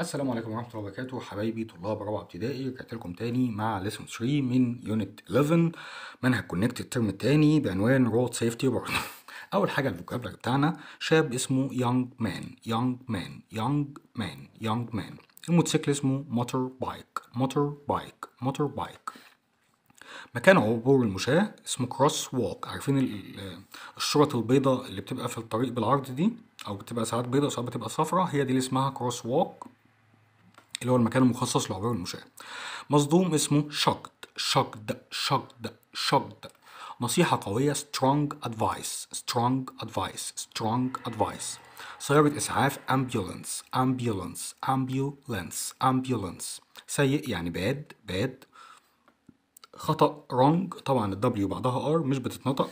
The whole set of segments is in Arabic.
السلام عليكم ورحمة الله وبركاته حبايبي طلاب رابعة ابتدائي رجعت لكم تاني مع ليسون 3 من يونت 11 منهج كونكت الترم التاني بعنوان رود سيفتي برضه أول حاجة الفوكابلر بتاعنا شاب اسمه يونج مان يونج مان يونج مان يونج مان الموتوسيكل اسمه موتور بايك موتور بايك موتور بايك مكان عبور المشاة اسمه كروس ووك عارفين الشرط البيضاء اللي بتبقى في الطريق بالعرض دي او بتبقى ساعات بيضاء وساعات بتبقى صفراء هي دي اللي اسمها كروس ووك اللي هو المكان المخصص لعبور المشاة مصدوم اسمه شقد شقد شقد شقد نصيحة قوية strong advice strong advice strong advice سيارة إسعاف ambulance ambulance ambulance ambulance سيء يعني باد باد خطأ wrong طبعا الدبليو بعدها ار مش بتتنطق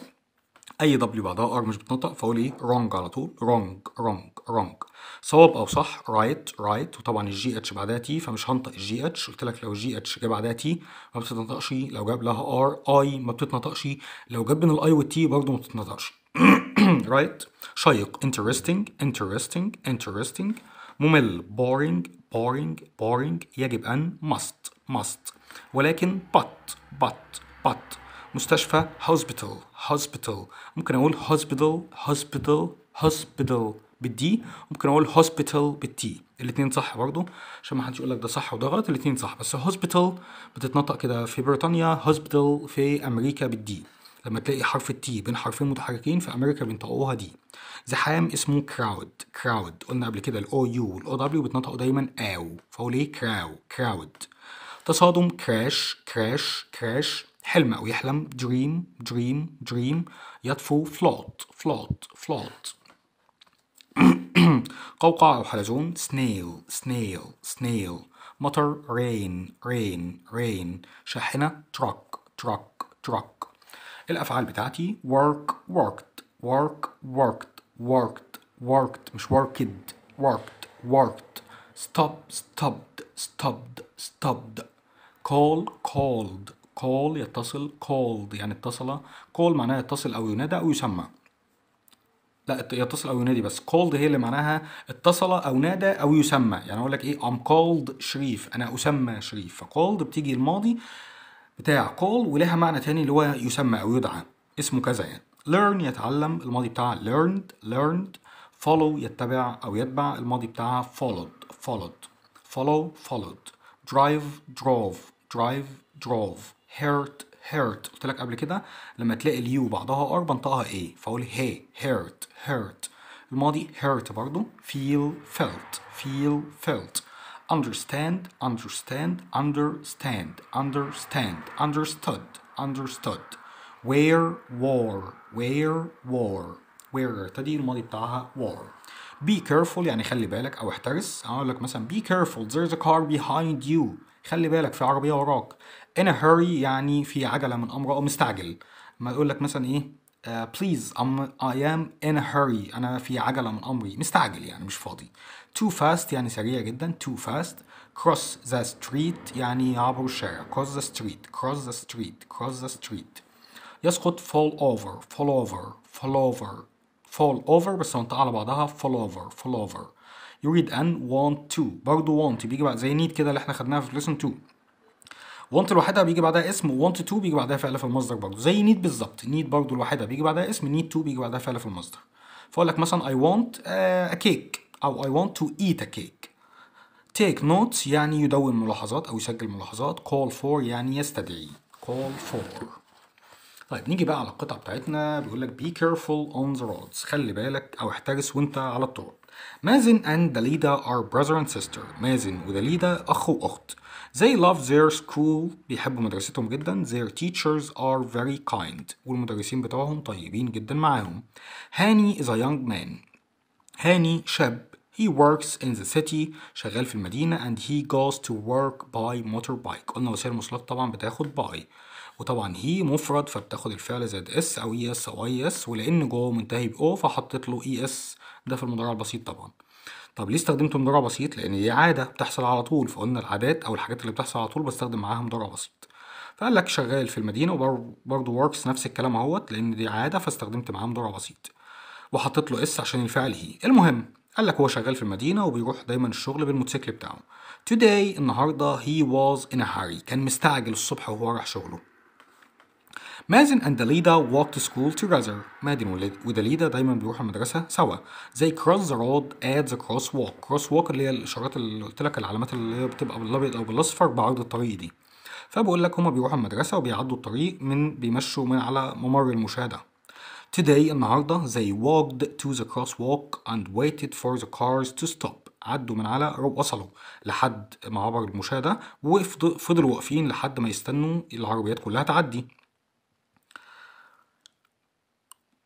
أي دبليو بعدها ار مش بتتنطق فأقول إيه wrong على طول wrong wrong رونج صواب او صح رايت رايت وطبعا الجي اتش بعدها تي فمش هنطق الجي اتش قلت لك لو جي اتش جه بعدها تي ما بتتنطقش لو جاب لها ار اي ما بتتنطقش لو جاب بين الاي والتي برضه ما بتتنطقش رايت شيق انترستنج انترستنج انترستنج ممل بورينج بورينج بورينج يجب ان ماست ماست ولكن بات بات بات مستشفى hospital hospital ممكن اقول hospital hospital hospital بالدي ممكن اقول هوسبيتال بالتي الاثنين صح برضه عشان ما حدش يقول لك ده صح وده غلط الاثنين صح بس هوسبيتال بتتنطق كده في بريطانيا هوسبيتال في امريكا بالدي لما تلاقي حرف التي بين حرفين متحركين في امريكا بينطقوها دي زحام اسمه كراود كراود قلنا قبل كده الاو يو والاو دبليو بيتنطقوا دايما او فهو ليه كراو كراود تصادم كراش كراش كراش حلم او يحلم دريم دريم دريم يطفو فلوت فلوت فلوت قوقع أو حلزون snail snail snail مطر rain rain rain شاحنة truck truck truck الأفعال بتاعتي work worked work worked worked worked مش worked worked worked stop stopped stopped stopped call called call يتصل called يعني اتصل call معناه يتصل أو ينادى أو يسمى لا يتصل او ينادي بس كولد هي اللي معناها اتصل او نادى او يسمى يعني اقول لك ايه I'm كولد شريف انا اسمى شريف فكولد بتيجي الماضي بتاع كول ولها معنى تاني اللي هو يسمى او يدعى اسمه كذا يعني learn يتعلم الماضي بتاعها learned learned follow يتبع او يتبع الماضي بتاعها followed followed فولو followed drive drove drive drove hurt هيرت قلت لك قبل كده لما تلاقي اليو بعدها ار بنطقها ايه فاقول هي هيرت هيرت الماضي هيرت برضو فيل فيلت فيل فيلت understand understand understand understand understood understood where war where war where ارتدي الماضي بتاعها war be careful يعني خلي بالك او احترس اقول لك مثلا be careful there's a car behind you خلي بالك في عربيه وراك in a hurry يعني في عجله من امر او مستعجل ما يقول لك مثلا ايه بليز uh, I'm, I am in a hurry أنا في عجلة من أمري مستعجل يعني مش فاضي too fast يعني سريع جدا too fast cross the street يعني عبر الشارع cross the street cross the street cross the street يسقط fall over fall over fall over fall over بس لو على بعضها fall over fall over يريد ان want to برضه want بيجي بعد زي need كده اللي احنا خدناها في lesson 2 want لوحدها بيجي بعدها اسم want to بيجي بعدها فعل في المصدر برضه زي need بالظبط need برضه لوحدها بيجي بعدها اسم need to بيجي بعدها فعل في المصدر فاقول لك مثلا I want uh, a cake او I want to eat a cake take notes يعني يدون ملاحظات او يسجل ملاحظات call for يعني يستدعي call for طيب نيجي بقى على القطعه بتاعتنا بيقول لك be careful on the roads خلي بالك او احترس وانت على الطرق Mazin and Dalida are brother and sister مازن وداليدا أخ وأخت They love their school بيحبوا مدرستهم جدا Their teachers are very kind والمدرسين بتوعهم طيبين جدا معاهم هاني is a young man هاني شاب He works in the city شغال في المدينة and he goes to work by motorbike قلنا وسائل المواصلات طبعا بتاخد by وطبعا هي مفرد فبتاخد الفعل زائد اس او اي e اس او اي اس ولان جو منتهي باو فحطيت له اي e اس ده في المضارع البسيط طبعا طب ليه استخدمت مضارع بسيط لان دي عاده بتحصل على طول فقلنا العادات او الحاجات اللي بتحصل على طول بستخدم معاها مضارع بسيط فقال لك شغال في المدينه وبرضه وركس نفس الكلام اهوت لان دي عاده فاستخدمت معاها مضارع بسيط وحطيت له اس عشان الفعل هي المهم قال لك هو شغال في المدينة وبيروح دايما الشغل بالموتوسيكل بتاعه. Today النهاردة he was in a hurry كان مستعجل الصبح وهو راح شغله. مازن اند ليدا walk to school together مازن وداليدا دايما بيروحوا المدرسة سوا ذا cross the road at the crosswalk crosswalk اللي هي الإشارات اللي قلت لك العلامات اللي هي بتبقى بالأبيض أو بالأصفر بعرض الطريق دي فبقول لك هما بيروحوا المدرسة وبيعدوا الطريق من بيمشوا من على ممر المشاهدة Today النهاردة they walked to the crosswalk and waited for the cars to stop عدوا من على وصلوا لحد معبر المشاهده وفضلوا واقفين لحد ما يستنوا العربيات كلها تعدي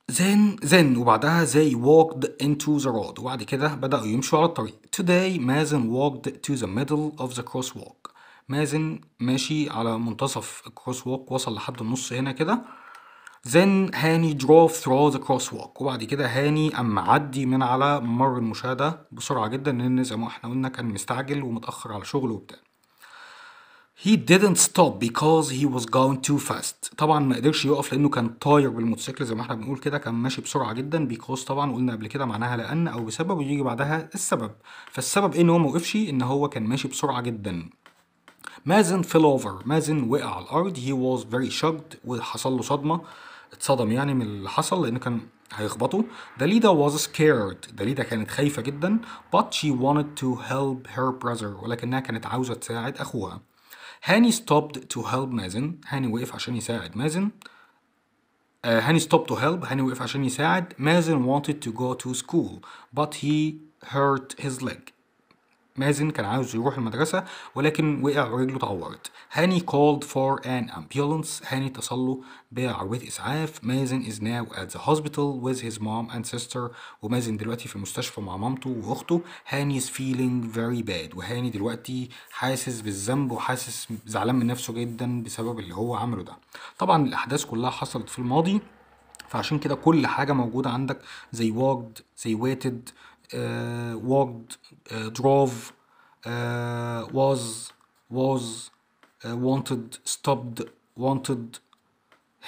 then then وبعدها they walked into the road وبعد كده بدأوا يمشوا على الطريق today مازن walked to the middle of the crosswalk مازن ماشي على منتصف الكروس ووك وصل لحد النص هنا كده then هاني drove through the crosswalk وبعد كده هاني قام عدي من على ممر المشاهده بسرعة جدا لأن زي ما احنا قلنا كان مستعجل ومتأخر على شغله وبتاع He didn't stop because he was going too fast. طبعا ما قدرش يقف لانه كان طاير بالموتوسيكل زي ما احنا بنقول كده كان ماشي بسرعه جدا because طبعا قلنا قبل كده معناها لان او بسبب ويجي بعدها السبب. فالسبب ايه ان هو ما وقفش ان هو كان ماشي بسرعه جدا. مازن fell over مازن وقع على الارض he was very shocked وحصل له صدمه اتصدم يعني من اللي حصل لان كان هيخبطه داليدا was scared داليدا كانت خايفه جدا but she wanted to help her brother ولكنها كانت عاوزه تساعد اخوها هاني stopped to help مازن هاني وقف عشان يساعد مازن uh, هاني stopped to help هاني وقف عشان يساعد مازن wanted to go to school but he hurt his leg مازن كان عاوز يروح المدرسة ولكن وقع ورجله اتعورت هاني called for an ambulance هاني اتصل له بعربية إسعاف مازن is now at the hospital with his mom and sister ومازن دلوقتي في المستشفى مع مامته وأخته هاني is feeling very bad وهاني دلوقتي حاسس بالذنب وحاسس زعلان من نفسه جدا بسبب اللي هو عمله ده طبعا الأحداث كلها حصلت في الماضي فعشان كده كل حاجة موجودة عندك زي walked زي waited وورد آه، دراف آه، آه، was واز wanted stopped wanted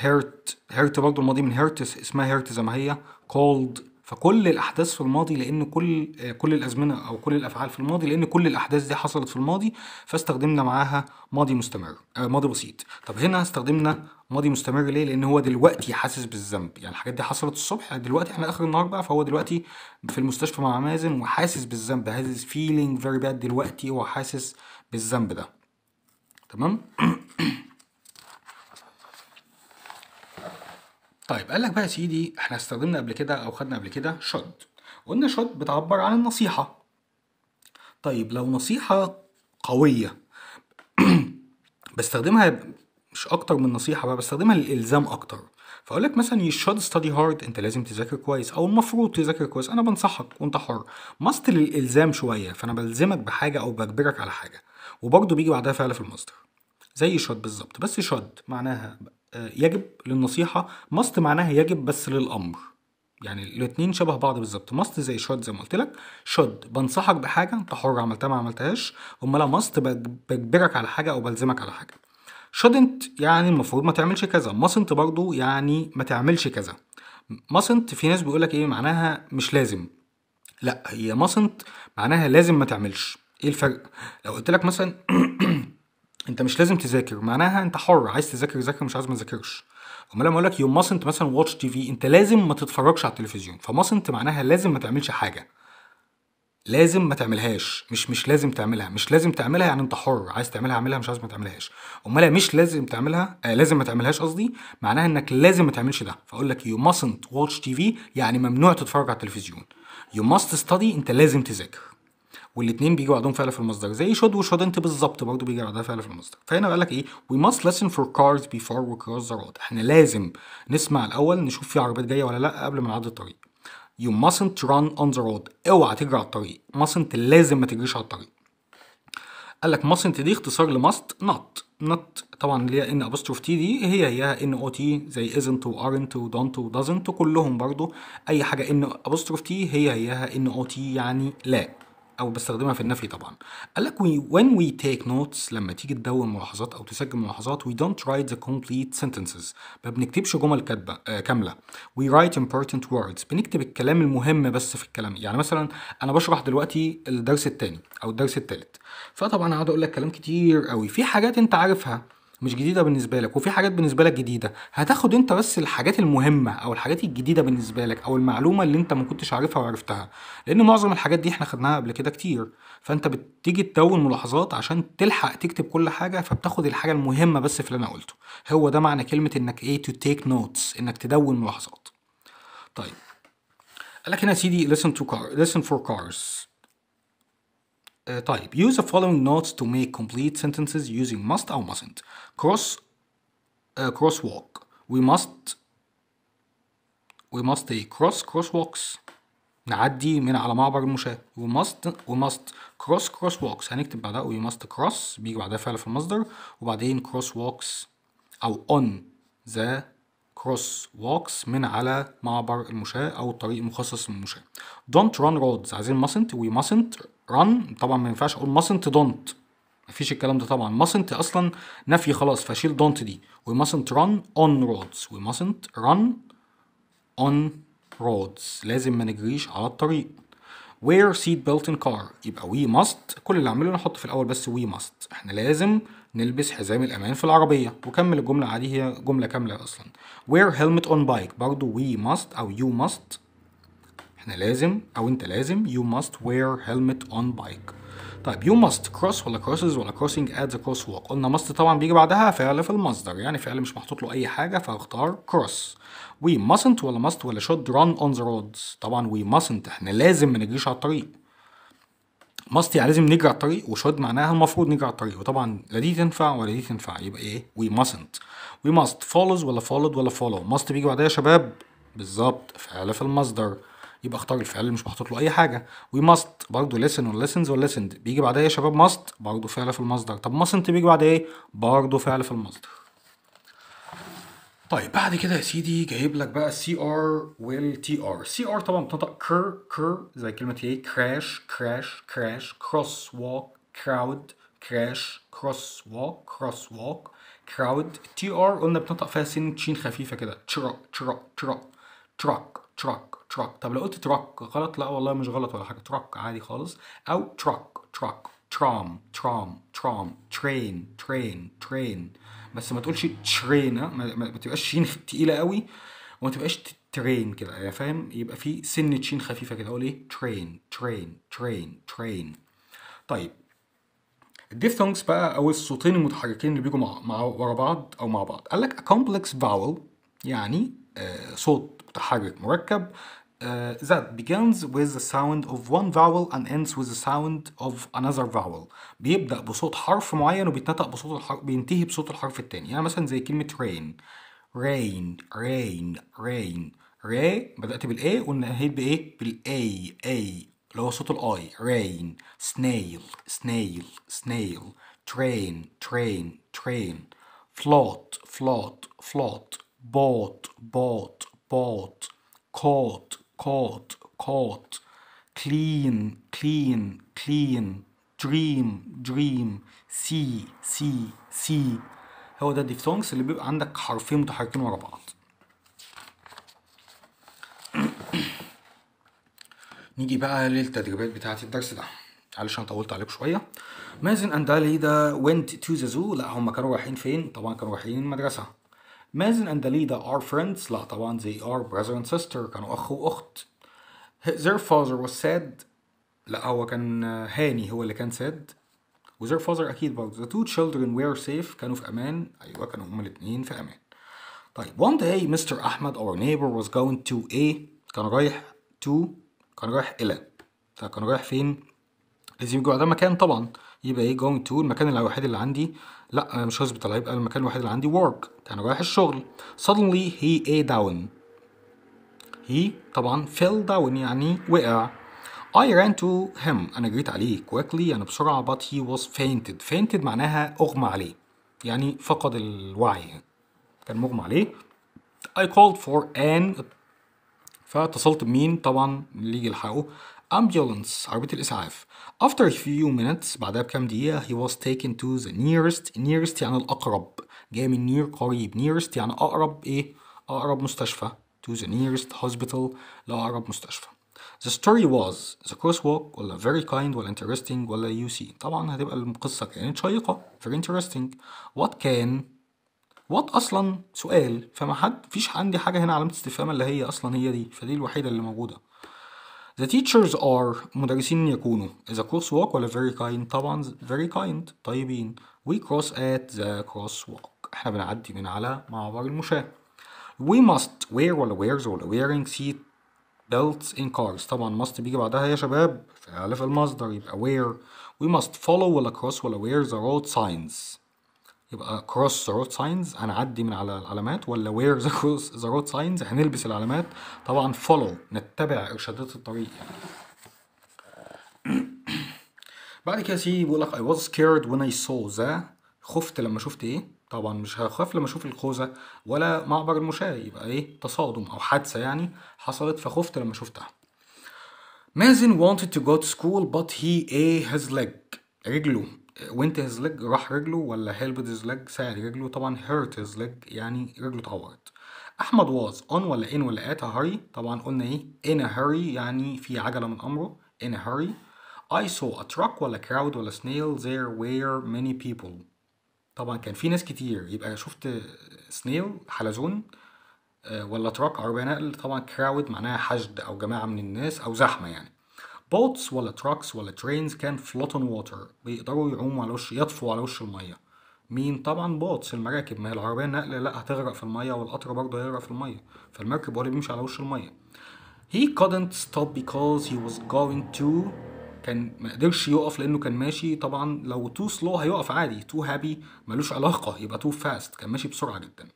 hurt hurt برضه الماضي من hurt اسمها hurt زي ما هي called فكل الاحداث في الماضي لان كل كل الازمنه او كل الافعال في الماضي لان كل الاحداث دي حصلت في الماضي فاستخدمنا معاها ماضي مستمر ماضي بسيط طب هنا استخدمنا ماضي مستمر ليه لان هو دلوقتي حاسس بالذنب يعني الحاجات دي حصلت الصبح دلوقتي احنا اخر النهار بقى فهو دلوقتي في المستشفى مع مازن وحاسس بالذنب هاز فيلينج فيري باد دلوقتي هو حاسس بالذنب ده تمام طيب قال لك بقى يا سيدي احنا استخدمنا قبل كده او خدنا قبل كده شد قلنا شد بتعبر عن النصيحه طيب لو نصيحه قويه بستخدمها مش اكتر من نصيحه بقى بستخدمها للالزام اكتر فاقول لك مثلا يو شود ستادي هارد انت لازم تذاكر كويس او المفروض تذاكر كويس انا بنصحك وانت حر ماست للالزام شويه فانا بلزمك بحاجه او بجبرك على حاجه وبرضه بيجي بعدها فعل في المصدر زي شد بالظبط بس شد معناها آه، يجب للنصيحه ماست معناها يجب بس للامر يعني الاتنين شبه بعض بالظبط ماست زي شود زي ما قلت لك شود بنصحك بحاجه انت حر عملتها ما عملتهاش امال ماست بجبرك على حاجه او بلزمك على حاجه shouldn't يعني المفروض ما تعملش كذا mustn't برضو يعني ما تعملش كذا mustn't في ناس بيقولك ايه معناها مش لازم لا هي mustn't معناها لازم ما تعملش ايه الفرق لو قلت لك مثلا انت مش لازم تذاكر معناها انت حر عايز تذاكر ذاكر مش عايز ما تذاكرش امال لما اقول لك يو mustn't مثلا واتش تي في انت لازم ما تتفرجش على التلفزيون فماسنت معناها لازم ما تعملش حاجه لازم ما تعملهاش مش مش لازم تعملها مش لازم تعملها يعني انت حر عايز تعملها اعملها مش عايز ما تعملهاش امال مش لازم تعملها آه لازم ما تعملهاش قصدي معناها انك لازم ما تعملش ده فاقول لك يو mustn't واتش تي في يعني ممنوع تتفرج على التلفزيون يو ماست ستادي انت لازم تذاكر والاثنين بيجوا بعضهم فعل في المصدر زي شود وشود انت بالظبط برضه بيجي بعضها فعل في المصدر فهنا بقى لك ايه وي ماست listen فور كارز بيفور we cross the احنا لازم نسمع الاول نشوف في عربيات جايه ولا لا قبل ما نعدي الطريق You mustn't run on the road اوعى تجري على الطريق mustn't لازم ما تجريش على الطريق قال لك mustn't دي اختصار ل must not not طبعا اللي هي ان ابوستروف تي دي هي هي ان او تي زي isn't و aren't و don't و doesn't كلهم برضو اي حاجه ان ابوستروف تي هي هي ان او تي يعني لا او بستخدمها في النفي طبعا قال لك when we take notes لما تيجي تدون ملاحظات او تسجل ملاحظات we don't write the complete sentences ما بنكتبش جمل كاتبه آه كامله we write important words بنكتب الكلام المهم بس في الكلام يعني مثلا انا بشرح دلوقتي الدرس الثاني او الدرس الثالث فطبعا هقعد اقول لك كلام كتير قوي في حاجات انت عارفها مش جديده بالنسبه لك وفي حاجات بالنسبه لك جديده هتاخد انت بس الحاجات المهمه او الحاجات الجديده بالنسبه لك او المعلومه اللي انت ما كنتش عارفها وعرفتها لان معظم الحاجات دي احنا خدناها قبل كده كتير فانت بتيجي تدون ملاحظات عشان تلحق تكتب كل حاجه فبتاخد الحاجه المهمه بس في اللي انا قلته هو ده معنى كلمه انك ايه تو تيك نوتس انك تدون ملاحظات طيب قال لك هنا يا سيدي listen to car listen for cars Uh, type. Use the following notes to make complete sentences using must or mustn't. Cross, uh, crosswalk. We must, we must take cross crosswalks. نعدي من على معبر المشاة. We must, we must cross crosswalks. هنكتب بعدها we must cross بيجي بعدها فعل في المصدر وبعدين crosswalks أو on the cross walks من على معبر المشاة أو طريق مخصص للمشاة. Don't run roads. عايزين mustn't. We mustn't رن طبعا ما ينفعش اقول mustn't don't مفيش الكلام ده طبعا mustn't اصلا نفي خلاص فشيل don't دي we mustn't run on roads we mustn't run on roads لازم ما نجريش على الطريق wear seat belt in car يبقى we must كل اللي اعمله نحط في الاول بس we must احنا لازم نلبس حزام الامان في العربيه وكمل الجمله عادي هي جمله كامله اصلا wear helmet on bike برضو we must او you must احنا لازم او انت لازم you must wear helmet on bike طيب you must cross ولا crosses ولا crossing at the crosswalk قلنا must طبعا بيجي بعدها فعل في المصدر يعني فعل مش محطوط له اي حاجه فهختار cross we mustn't ولا must ولا should run on the roads طبعا we mustn't احنا لازم ما نجريش على الطريق must يعني لازم نجري على الطريق وشود معناها المفروض نجري على الطريق وطبعا لا دي تنفع ولا دي تنفع يبقى ايه we mustn't we must follows ولا followed ولا follow must بيجي بعدها يا شباب بالظبط فعل في المصدر يبقى اختار الفعل مش محطوط له اي حاجه وي ماست برضه ليسن ولا ليسنز ولا ليسند بيجي بعدها إيه يا شباب ماست برضه فعل في المصدر طب ماسنت بيجي بعدها ايه برضه فعل في المصدر طيب بعد كده يا سيدي جايب لك بقى سي ار والتي ار سي ار طبعا بتنطق كر كر زي كلمه ايه كراش كراش كراش كروس ووك كراود كراش كروس ووك كروس ووك كراود تي ار قلنا بتنطق فيها سن تشين خفيفه كده تشرا تشرا تشرا تراك تراك تراك طب لو قلت تراك غلط لا والله مش غلط ولا حاجه تراك عادي خالص او تراك تراك ترام ترام ترام ترين ترين ترين بس ما تقولش ترين ما, ما تبقاش شين تقيله قوي وما تبقاش ترين كده يعني فاهم يبقى في سنه شين خفيفه كده اقول ايه ترين ترين ترين ترين طيب الديفثونجز بقى او الصوتين المتحركين اللي بيجوا مع, مع ورا بعض او مع بعض قال لك a complex vowel يعني آه صوت The مركب uh, that begins with the sound of one vowel and ends with the sound of another vowel بيبدأ بصوت حرف معين وبيتنطق بصوت الحرف بينتهي بصوت الحرف التاني يعني مثلا زي كلمة rain rain rain rain راي بدأت بالإيه وانتهيت بإيه؟ بالإي A. اللي هو صوت الآي rain snail snail snail train train train float float float boat boat bought caught caught caught clean clean clean dream dream see see see هو ده الديفتونجز اللي بيبقى عندك حرفين متحركين ورا بعض نيجي بقى للتدريبات بتاعة الدرس ده علشان طولت عليكم شوية مازن اند ده went to the zoo لا هم كانوا رايحين فين طبعا كانوا رايحين المدرسة مازن and Dalida are friends لا طبعا they are brother and sister كانوا أخ وأخت their father was sad لا هو كان هاني هو اللي كان sad و their father أكيد برضه the two children were safe كانوا في أمان أيوه كانوا هما الاتنين في أمان طيب one day Mr. أحمد our neighbor was going to A كان رايح to كان رايح إلى فكان طيب، رايح فين؟ لازم يجوا على مكان طبعا يبقى ايه going to المكان الوحيد اللي عندي لا انا مش هظبط انا هيبقى المكان الوحيد اللي عندي work انا رايح الشغل suddenly he a down he طبعا fell down يعني وقع I ran to him أنا جريت عليه quickly يعني بسرعة but he was fainted fainted معناها أغمى عليه يعني فقد الوعي كان مغمى عليه I called for an فاتصلت بمين طبعا اللي يجي يلحقه ambulance عربية الإسعاف after a few minutes بعدها بكام دقيقة he was taken to the nearest nearest يعني الأقرب جاي من near قريب nearest يعني أقرب إيه أقرب مستشفى to the nearest hospital لأقرب مستشفى The story was the crosswalk ولا very kind ولا interesting ولا you see طبعا هتبقى القصة كانت شيقة very interesting what can what أصلا سؤال فما حد فيش عندي حاجة هنا علامة استفهام اللي هي أصلا هي دي فدي الوحيدة اللي موجودة The teachers are مدرسين يكونوا is a crosswalk ولا very kind طبعا very kind طيبين we cross at the crosswalk احنا بنعدي من على معبر المشاة we must wear ولا wears ولا wearing seat belts in cars طبعا must بيجي بعدها يا شباب في ألف المصدر يبقى wear we must follow ولا cross ولا wear the road signs يبقى كروس ذا road ساينز هنعدي من على العلامات ولا وير ذا road ساينز هنلبس العلامات طبعا فولو نتبع ارشادات الطريق يعني بعد كده سي بيقول لك I was scared when I saw the خفت لما شفت ايه طبعا مش هخاف لما اشوف الخوذه ولا معبر المشاة يبقى ايه تصادم او حادثه يعني حصلت فخفت لما شفتها مازن wanted to go to school but he ate his leg رجله وينت هيز ليج راح رجله ولا هيلبد هيز ليج ساعد رجله طبعا هيرت هيز ليج يعني رجله اتعورت احمد واز اون ولا ان ولا ات هاري طبعا قلنا ايه in a hurry يعني في عجله من امره in a hurry I saw a truck ولا crowd ولا snail there were many people طبعا كان في ناس كتير يبقى شفت سنيل حلزون آه، ولا تراك عربية نقل طبعا crowd معناها حشد أو جماعة من الناس أو زحمة يعني بوتس ولا تراكس ولا ترينز كان فلوت اون ووتر بيقدروا يعوموا على وش يطفوا على وش الميه مين طبعا بوتس المراكب ما هي العربيه النقل لا هتغرق في الميه والقطر برضه هيغرق في الميه فالمركب هو اللي بيمشي على وش الميه he couldn't stop because he was going to كان ما قدرش يقف لانه كان ماشي طبعا لو تو سلو هيقف عادي تو هابي ملوش علاقه يبقى تو فاست كان ماشي بسرعه جدا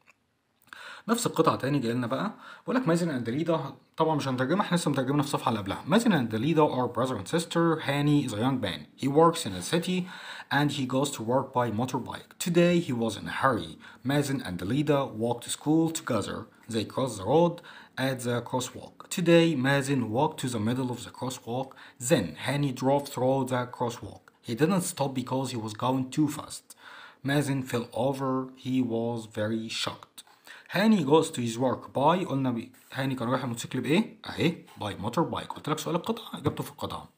نفس القطعه تاني جايه لنا بقى بقول لك مازن اند ليدا طبعا مش هنترجمها احنا لسه مترجمينها في الصفحه اللي قبلها مازن اند ليدا are brother and sister هاني is a young man he works in a city and he goes to work by motorbike today he was in a hurry مازن and ليدا walk to school together they cross the road at the crosswalk today مازن walked to the middle of the crosswalk then هاني drove through the crosswalk he didn't stop because he was going too fast Mazin fell over. He was very shocked. هاني جوز تو هيز ورك باي قلنا هاني كان رايح الموتوسيكل بايه؟ اهي باي موتور بايك قلت لك سؤال القطعه اجابته في القطعه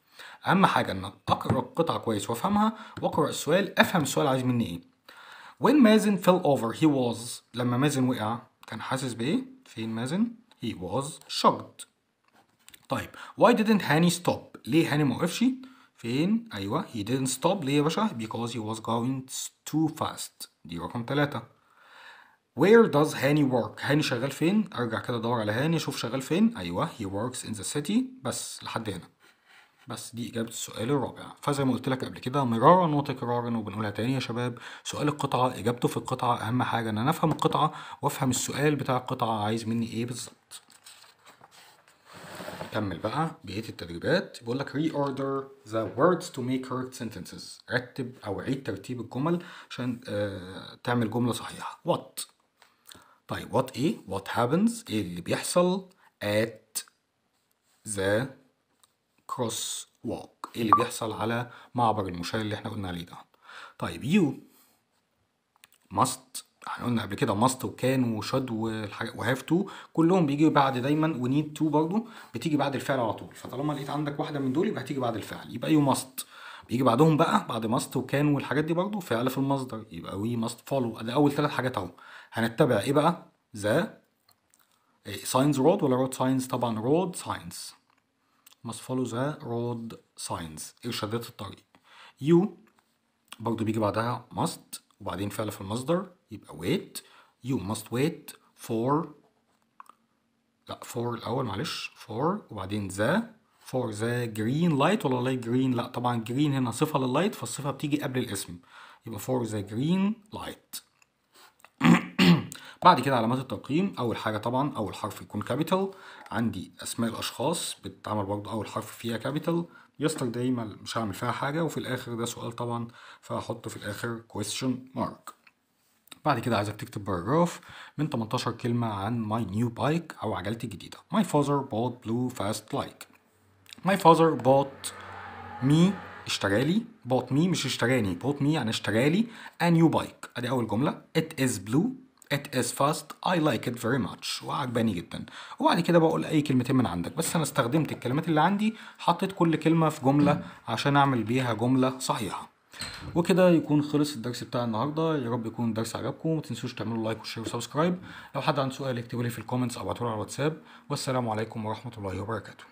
اهم حاجه ان اقرا القطعه كويس وافهمها واقرا السؤال افهم السؤال عايز مني ايه when مازن fell over he was لما مازن وقع كان حاسس بايه؟ فين مازن؟ he was shocked طيب why didn't هاني stop ليه هاني ما وقفش؟ فين؟ أيوه he didn't stop ليه يا باشا؟ because he was going too fast دي رقم ثلاثه Where does هاني work؟ هاني شغال فين؟ ارجع كده ادور على هاني اشوف شغال فين ايوه he works in the city بس لحد هنا بس دي إجابة السؤال الرابع فزي ما قلت لك قبل كده مرارا وتكرارا وبنقولها تاني يا شباب سؤال القطعة إجابته في القطعة أهم حاجة إن أنا أفهم القطعة وأفهم السؤال بتاع القطعة عايز مني إيه بالظبط نكمل بقى بقية التدريبات بيقول لك reorder the words to make correct sentences رتب أو عيد ترتيب الجمل عشان آه، تعمل جملة صحيحة what طيب what ايه what happens ايه اللي بيحصل at the crosswalk ايه اللي بيحصل على معبر المشاة اللي احنا قلنا عليه ده طيب you must احنا قلنا قبل كده must وكان وشد وهاف تو كلهم بيجوا بعد دايما ونيد تو برضو بتيجي بعد الفعل على طول فطالما لقيت عندك واحده من دول يبقى هتيجي بعد الفعل يبقى you must بيجي بعدهم بقى بعد must وكان والحاجات دي برضو فعل في المصدر يبقى we must follow ده اول ثلاث حاجات اهو هنتبع ايه بقى ذا ساينز رود ولا رود ساينز طبعا رود ساينز must follow the road signs إرشادات الطريق يو برضو بيجي بعدها must وبعدين فعل في المصدر يبقى wait you must wait for لا for الأول معلش for وبعدين the for the green light ولا light green لا طبعا green هنا صفة لللايت فالصفة بتيجي قبل الاسم يبقى for the green light بعد كده علامات الترقيم اول حاجه طبعا اول حرف يكون كابيتال عندي اسماء الاشخاص بتتعمل برضه اول حرف فيها كابيتال يستر دايما مش هعمل فيها حاجه وفي الاخر ده سؤال طبعا فهحطه في الاخر question mark بعد كده عايزك تكتب باراجراف من 18 كلمة عن ماي نيو بايك أو عجلتي الجديدة. ماي فازر bought بلو فاست لايك ماي فازر bought مي اشترالي لي bought مش اشتراني bought مي يعني اشترالي لي a new bike. أدي أول جملة. It is blue It is fast I like it very much وعجباني جدا وبعد كده بقول أي كلمتين من عندك بس أنا استخدمت الكلمات اللي عندي حطيت كل كلمة في جملة عشان أعمل بيها جملة صحيحة وكده يكون خلص الدرس بتاع النهارده يا رب يكون الدرس عجبكم وما تنسوش تعملوا لايك وشير وسبسكرايب لو حد عنده سؤال اكتبوا لي في الكومنتس او ابعتوا على الواتساب والسلام عليكم ورحمه الله وبركاته